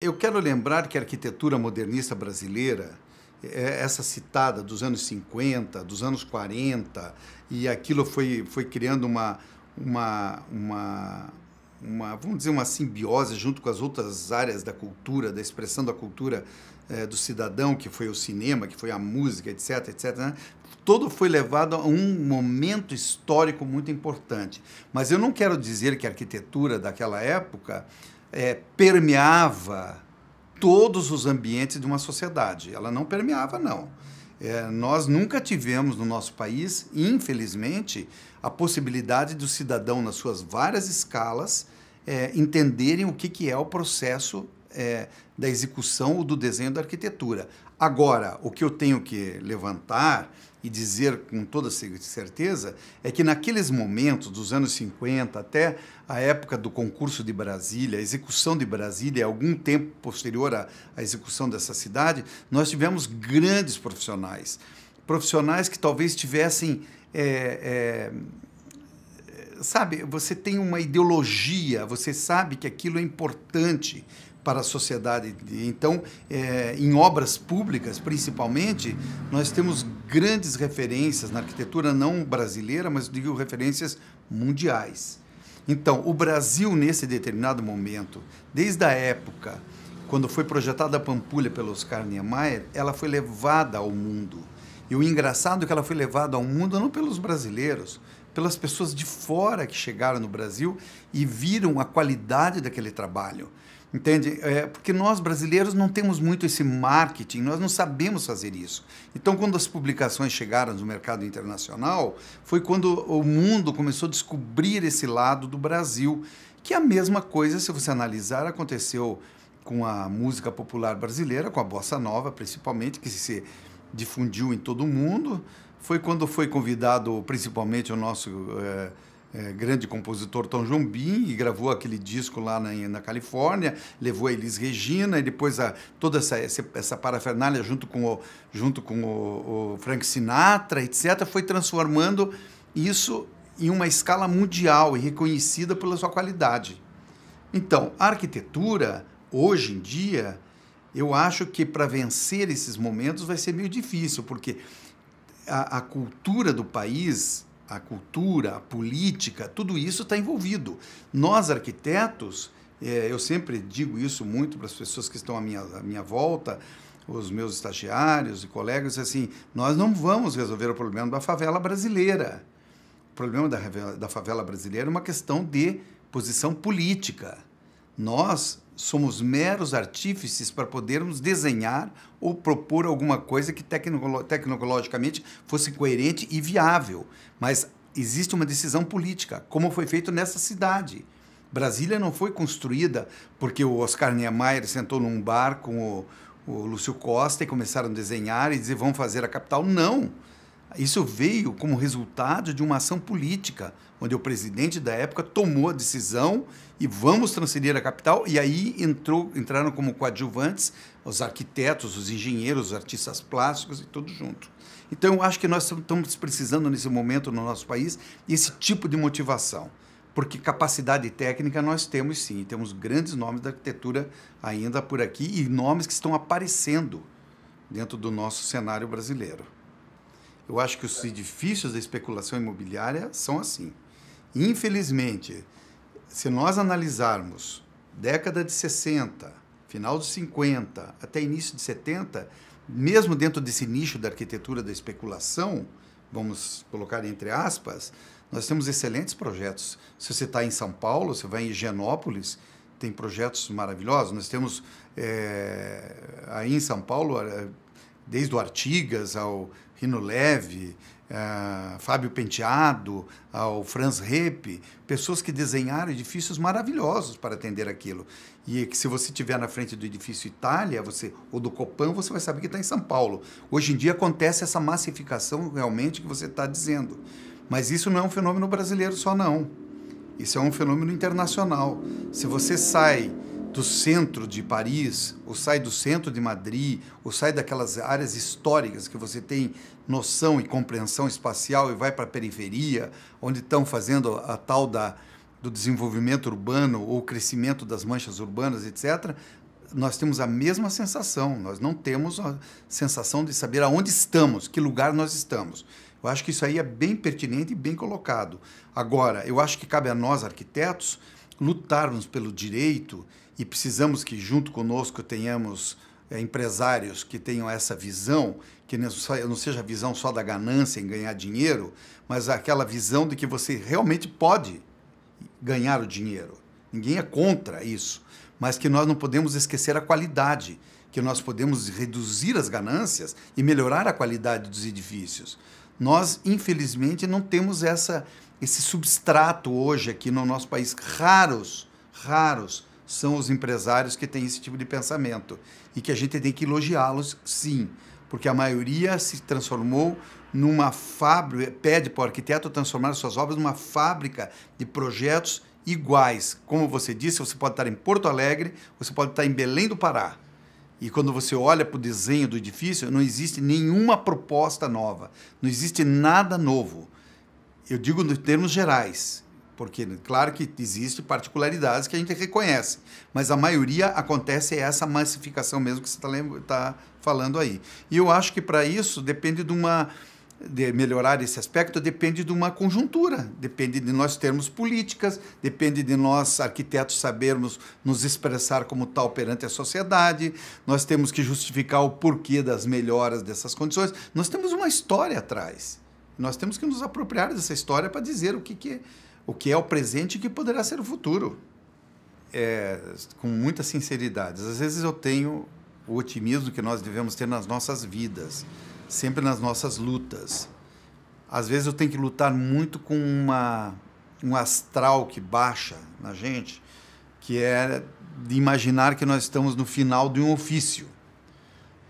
Eu quero lembrar que a arquitetura modernista brasileira, é, essa citada dos anos 50, dos anos 40, e aquilo foi, foi criando uma, uma, uma, uma, vamos dizer, uma simbiose junto com as outras áreas da cultura, da expressão da cultura é, do cidadão, que foi o cinema, que foi a música, etc, etc. Né? Todo foi levado a um momento histórico muito importante. Mas eu não quero dizer que a arquitetura daquela época é, permeava todos os ambientes de uma sociedade. Ela não permeava, não. É, nós nunca tivemos no nosso país, infelizmente, a possibilidade do cidadão, nas suas várias escalas, é, entenderem o que, que é o processo é, da execução ou do desenho da arquitetura. Agora, o que eu tenho que levantar e dizer com toda certeza é que naqueles momentos dos anos 50 até a época do concurso de Brasília, a execução de Brasília, algum tempo posterior à, à execução dessa cidade, nós tivemos grandes profissionais, profissionais que talvez tivessem é, é, sabe, você tem uma ideologia, você sabe que aquilo é importante para a sociedade. Então, é, em obras públicas, principalmente, nós temos grandes referências na arquitetura não brasileira, mas digo referências mundiais. Então, o Brasil, nesse determinado momento, desde a época quando foi projetada a Pampulha pelo Oscar Niemeyer, ela foi levada ao mundo. E o engraçado é que ela foi levada ao mundo não pelos brasileiros, pelas pessoas de fora que chegaram no Brasil e viram a qualidade daquele trabalho. Entende? É, porque nós brasileiros não temos muito esse marketing, nós não sabemos fazer isso. Então, quando as publicações chegaram no mercado internacional, foi quando o mundo começou a descobrir esse lado do Brasil. Que é a mesma coisa, se você analisar, aconteceu com a música popular brasileira, com a bossa nova principalmente, que se difundiu em todo o mundo. Foi quando foi convidado, principalmente, o nosso. É, é, grande compositor Tom Jobim e gravou aquele disco lá na, na Califórnia, levou a Elis Regina e depois a, toda essa, essa, essa parafernália junto com, o, junto com o, o Frank Sinatra, etc., foi transformando isso em uma escala mundial e reconhecida pela sua qualidade. Então, a arquitetura, hoje em dia, eu acho que para vencer esses momentos vai ser meio difícil, porque a, a cultura do país a cultura, a política, tudo isso está envolvido. Nós, arquitetos, é, eu sempre digo isso muito para as pessoas que estão à minha, à minha volta, os meus estagiários e colegas, assim, nós não vamos resolver o problema da favela brasileira. O problema da, da favela brasileira é uma questão de posição política. Nós somos meros artífices para podermos desenhar ou propor alguma coisa que tecnologicamente fosse coerente e viável. Mas existe uma decisão política, como foi feito nessa cidade. Brasília não foi construída porque o Oscar Niemeyer sentou num bar com o, o Lúcio Costa e começaram a desenhar e dizer vão fazer a capital. Não! Isso veio como resultado de uma ação política, onde o presidente da época tomou a decisão e vamos transferir a capital, e aí entrou, entraram como coadjuvantes os arquitetos, os engenheiros, os artistas plásticos e tudo junto. Então, eu acho que nós estamos precisando, nesse momento, no nosso país, esse tipo de motivação. Porque capacidade técnica nós temos sim, temos grandes nomes da arquitetura ainda por aqui e nomes que estão aparecendo dentro do nosso cenário brasileiro. Eu acho que os edifícios da especulação imobiliária são assim. Infelizmente, se nós analisarmos década de 60, final de 50 até início de 70, mesmo dentro desse nicho da arquitetura da especulação, vamos colocar entre aspas, nós temos excelentes projetos. Se você está em São Paulo, você vai em Higienópolis, tem projetos maravilhosos. Nós temos é, aí em São Paulo eh, desde o Artigas ao Rino Leve, eh, Fábio Penteado, ao Franz Repe, pessoas que desenharam edifícios maravilhosos para atender aquilo. E que se você estiver na frente do edifício Itália você ou do Copan, você vai saber que está em São Paulo. Hoje em dia acontece essa massificação realmente que você está dizendo. Mas isso não é um fenômeno brasileiro só, não. Isso é um fenômeno internacional. Se você sai do centro de Paris, ou sai do centro de Madrid, ou sai daquelas áreas históricas que você tem noção e compreensão espacial e vai para a periferia, onde estão fazendo a, a tal da, do desenvolvimento urbano ou crescimento das manchas urbanas, etc., nós temos a mesma sensação. Nós não temos a sensação de saber aonde estamos, que lugar nós estamos. Eu acho que isso aí é bem pertinente e bem colocado. Agora, eu acho que cabe a nós, arquitetos, lutarmos pelo direito e precisamos que junto conosco tenhamos é, empresários que tenham essa visão, que não seja a visão só da ganância em ganhar dinheiro, mas aquela visão de que você realmente pode ganhar o dinheiro. Ninguém é contra isso, mas que nós não podemos esquecer a qualidade, que nós podemos reduzir as ganâncias e melhorar a qualidade dos edifícios. Nós, infelizmente, não temos essa, esse substrato hoje aqui no nosso país. Raros, raros são os empresários que têm esse tipo de pensamento e que a gente tem que elogiá-los, sim, porque a maioria se transformou numa fábrica, pede para o arquiteto transformar suas obras numa fábrica de projetos iguais. Como você disse, você pode estar em Porto Alegre, você pode estar em Belém do Pará. E quando você olha para o desenho do edifício, não existe nenhuma proposta nova, não existe nada novo. Eu digo nos termos gerais. Porque, né, claro que existem particularidades que a gente reconhece, mas a maioria acontece essa massificação mesmo que você está tá falando aí. E eu acho que para isso depende de uma. De melhorar esse aspecto depende de uma conjuntura, depende de nós termos políticas, depende de nós, arquitetos, sabermos nos expressar como tal tá perante a sociedade, nós temos que justificar o porquê das melhoras dessas condições. Nós temos uma história atrás. Nós temos que nos apropriar dessa história para dizer o que, que é o que é o presente e o que poderá ser o futuro. É, com muita sinceridade. Às vezes eu tenho o otimismo que nós devemos ter nas nossas vidas, sempre nas nossas lutas. Às vezes eu tenho que lutar muito com uma, um astral que baixa na gente, que é de imaginar que nós estamos no final de um ofício.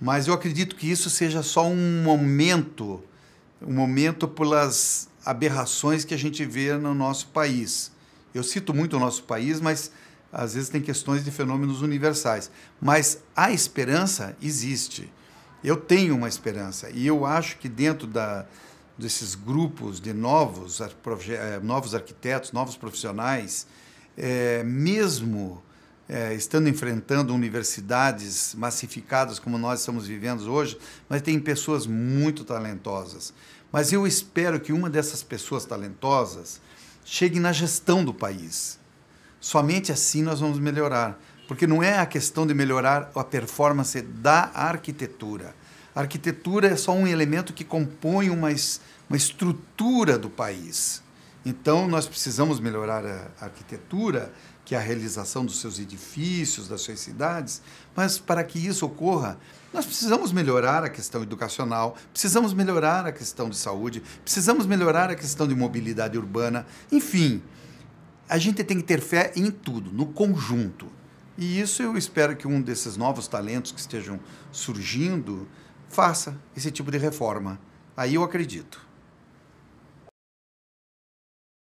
Mas eu acredito que isso seja só um momento, um momento pelas aberrações que a gente vê no nosso país. Eu cito muito o nosso país, mas às vezes tem questões de fenômenos universais. Mas a esperança existe. Eu tenho uma esperança. E eu acho que dentro da, desses grupos de novos, eh, novos arquitetos, novos profissionais, é, mesmo é, estando enfrentando universidades massificadas como nós estamos vivendo hoje, mas tem pessoas muito talentosas. Mas eu espero que uma dessas pessoas talentosas chegue na gestão do país. Somente assim nós vamos melhorar. Porque não é a questão de melhorar a performance da arquitetura. A arquitetura é só um elemento que compõe uma, uma estrutura do país. Então, nós precisamos melhorar a arquitetura, que é a realização dos seus edifícios, das suas cidades, mas para que isso ocorra, nós precisamos melhorar a questão educacional, precisamos melhorar a questão de saúde, precisamos melhorar a questão de mobilidade urbana, enfim. A gente tem que ter fé em tudo, no conjunto. E isso eu espero que um desses novos talentos que estejam surgindo faça esse tipo de reforma. Aí eu acredito.